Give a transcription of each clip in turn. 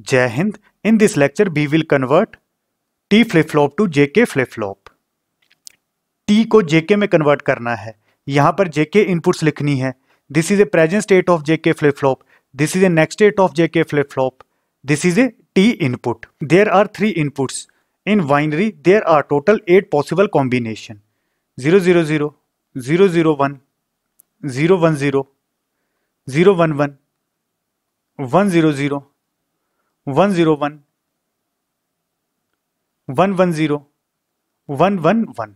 Jai Hind. In this lecture, we will convert T flip-flop to JK flip-flop. T को JK में convert करना है यहाँ पर JK इनपुट्स लिखनी है this is a present state of JK flip-flop. This is a next state of JK flip-flop. This is a T input. There are three inputs. In winery, there are total eight possible combination. 000, 001, 010, 011, 100, 100 one zero one one one zero one one one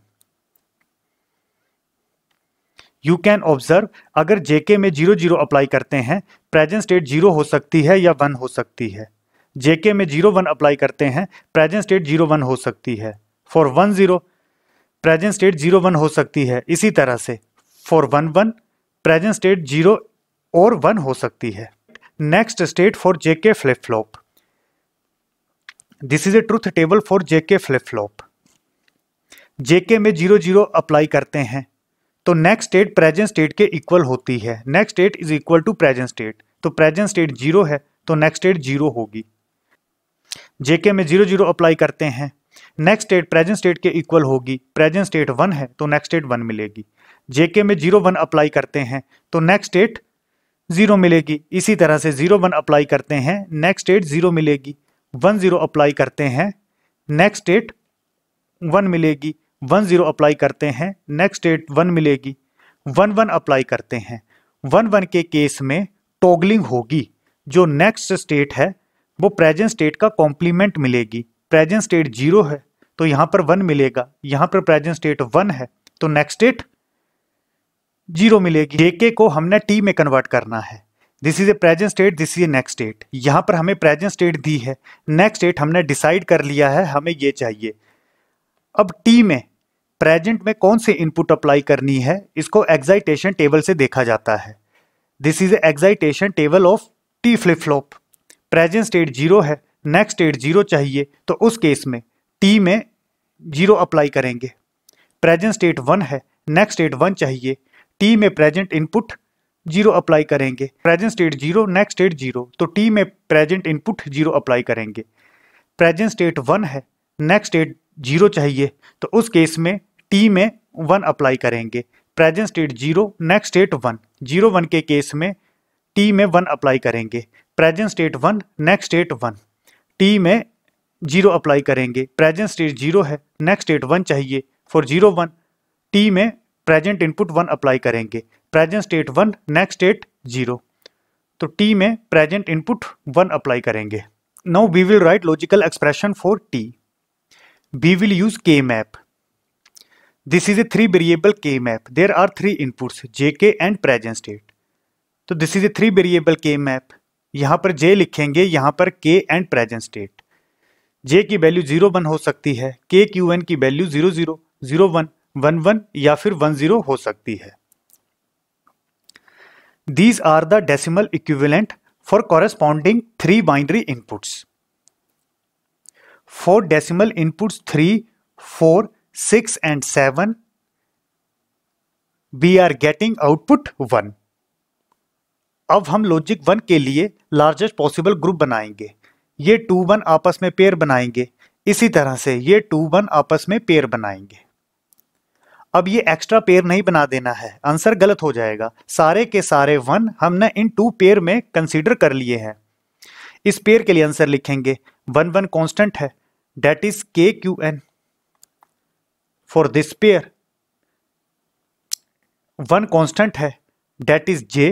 you can observe अगर JK में zero zero apply करते हैं present state zero हो सकती है या one हो सकती है जेके में जीरो वन अप्लाई करते हैं प्रेजेंट स्टेट जीरो वन हो सकती है for one zero present state zero one हो सकती है इसी तरह से for one one present state zero और वन हो सकती है next state for JK flip flop this is a truth table for JK flip flop JK में जीरो जीरो अप्लाई करते हैं तो नेक्स्ट स्टेट प्रेजेंट स्टेट के इक्वल होती है next state is equal to present state तो present state zero है तो नेक्स्ट स्टेट जीरो होगी जेके में जीरो जीरो अप्लाई करते हैं नेक्स्ट स्टेट प्रेजेंट स्टेट के इक्वल होगी प्रेजेंट स्टेट वन है तो नेक्स्ट स्टेट वन मिलेगी जेके में जीरो वन अप्लाई करते हैं तो नेक्स्ट स्टेट जीरो मिलेगी इसी तरह से जीरो वन अप्लाई करते हैं नेक्स्ट स्टेट जीरो मिलेगी वन ज़ीरो अप्लाई करते हैं नेक्स्ट डेट वन मिलेगी वन ज़ीरो अप्लाई करते हैं नेक्स्ट डेट वन मिलेगी वन वन अप्लाई करते हैं वन वन के केस में टोगलिंग होगी जो नेक्स्ट स्टेट है वो प्रेजेंट स्टेट का कॉम्प्लीमेंट मिलेगी प्रेजेंट स्टेट जीरो है तो यहां पर वन मिलेगा यहां पर प्रेजेंट स्टेट वन है तो नेक्स्ट स्टेट जीरो मिलेगी जेके को हमने टी में कन्वर्ट करना है this is a present state this is a next state यहाँ पर हमें प्रेजेंट स्टेट दी है नेक्स्ट स्टेट हमने डिसाइड कर लिया है हमें ये चाहिए अब टी में प्रेजेंट में कौन से इनपुट अप्लाई करनी है इसको एक्साइटेशन टेबल से देखा जाता है this is excitation table of T flip flop present state zero है नेक्स्ट स्टेट जीरो चाहिए तो उस केस में टी में जीरो अप्लाई करेंगे प्रेजेंट स्टेट वन है नेक्स्ट स्टेट वन चाहिए टी में प्रेजेंट इनपुट जीरो अप्लाई करेंगे present state zero next state zero तो टी में प्रेजेंट इनपुट जीरो अप्लाई करेंगे प्रेजेंट स्टेट वन है नेक्स्ट स्टेट जीरो चाहिए तो उस केस में टी में वन अप्लाई करेंगे present state zero next state one zero one के केस में टी में वन अप्लाई करेंगे present state one next state one T में जीरो अप्लाई करेंगे प्रेजेंट स्टेट जीरो है नेक्स्ट स्टेट वन चाहिए फॉर जीरो वन टी में present input one apply करेंगे present state one next state zero तो T में present input one apply करेंगे now we will write logical expression for T we will use K map this is a three variable K map there are three inputs J K and present state तो this is a three variable K map यहाँ पर जे लिखेंगे यहाँ पर के and present state जे की value zero one हो सकती है के क्यू एन की value zero zero zero one one one या फिर वन जीरो हो सकती है these are the decimal equivalent for corresponding three binary inputs four decimal inputs three four six and seven we are getting output one अब हम logic one के लिए largest possible group बनाएंगे ये टू वन आपस में पेयर बनाएंगे इसी तरह से ये टू वन आपस में पेयर बनाएंगे अब ये एक्स्ट्रा पेयर नहीं बना देना है आंसर गलत हो जाएगा सारे के सारे वन हमने इन टू पेयर में कंसीडर कर लिए हैं इस पेयर के लिए आंसर लिखेंगे वन वन कॉन्स्टेंट है that is K Q N for this pair one constant है that is J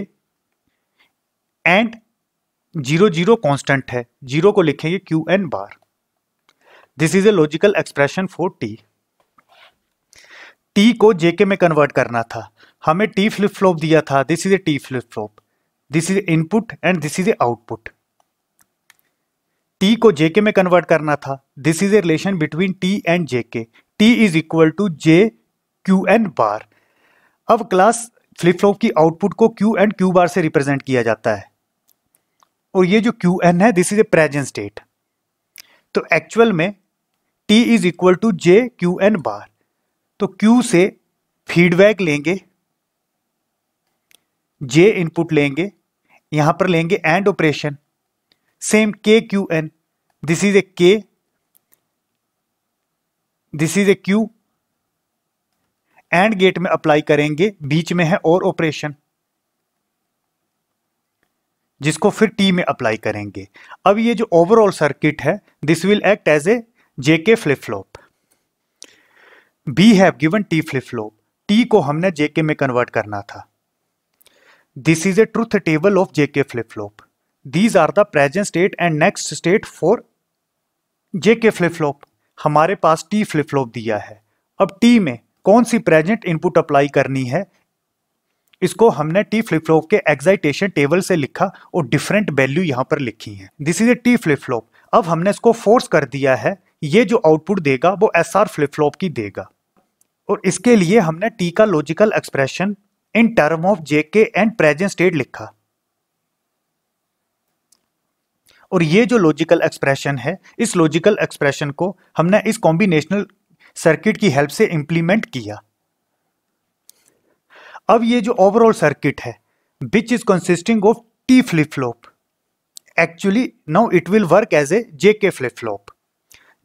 and zero zero constant है जीरो को लिखेंगे Q N bar this is a logical expression for T T को JK में convert करना था हमें T flip flop दिया था this is a T flip flop this is input and this is a output T को JK में convert करना था this is a relation between T and JK T is equal to J Q N bar अब class flip flop की output को Q and Q bar से represent किया जाता है और ये जो क्यू एन है this is a present state तो एक्चुअल में T is equal to J Q N bar तो क्यू से फीडबैक लेंगे जे इनपुट लेंगे यहां पर लेंगे and operation same K Q N this is a K this is a Q and gate में अप्लाई करेंगे बीच में है और ऑपरेशन जिसको फिर टी में अप्लाई करेंगे अब ये जो ओवरऑल सर्किट है this will act as a JK flip flop we have given T flip flop T को हमने जेके में कन्वर्ट करना था this is a truth table of JK flip flop these are the present state and next state for JK flip flop हमारे पास T flip flop दिया है अब टी में कौन सी प्रेजेंट इनपुट अप्लाई करनी है इसको हमने टी फ्लिप फ्लॉप के एक्साइटेशन टेबल से लिखा और डिफरेंट वैल्यू यहां पर लिखी है this is a T flip flop अब हमने इसको फोर्स कर दिया है ये जो आउटपुट देगा वो एस आर फ्लिप फ्लॉप की देगा और इसके लिए हमने टी का logical expression in term of JK and present state लिखा और ये जो लॉजिकल एक्सप्रेशन है इस लॉजिकल एक्सप्रेशन को हमने इस कॉम्बिनेशनल सर्किट की हेल्प से इंप्लीमेंट किया अब ये जो ओवरऑल सर्किट है which is consisting of T flip flop actually now it will work as a J K flip flop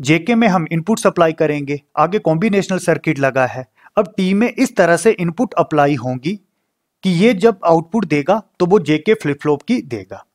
JK में हम इनपुट सप्लाई करेंगे आगे कॉम्बिनेशनल सर्किट लगा है अब टी में इस तरह से इनपुट अप्लाई होंगी कि ये जब आउटपुट देगा तो वो जेके फ्लिप फ्लॉप की देगा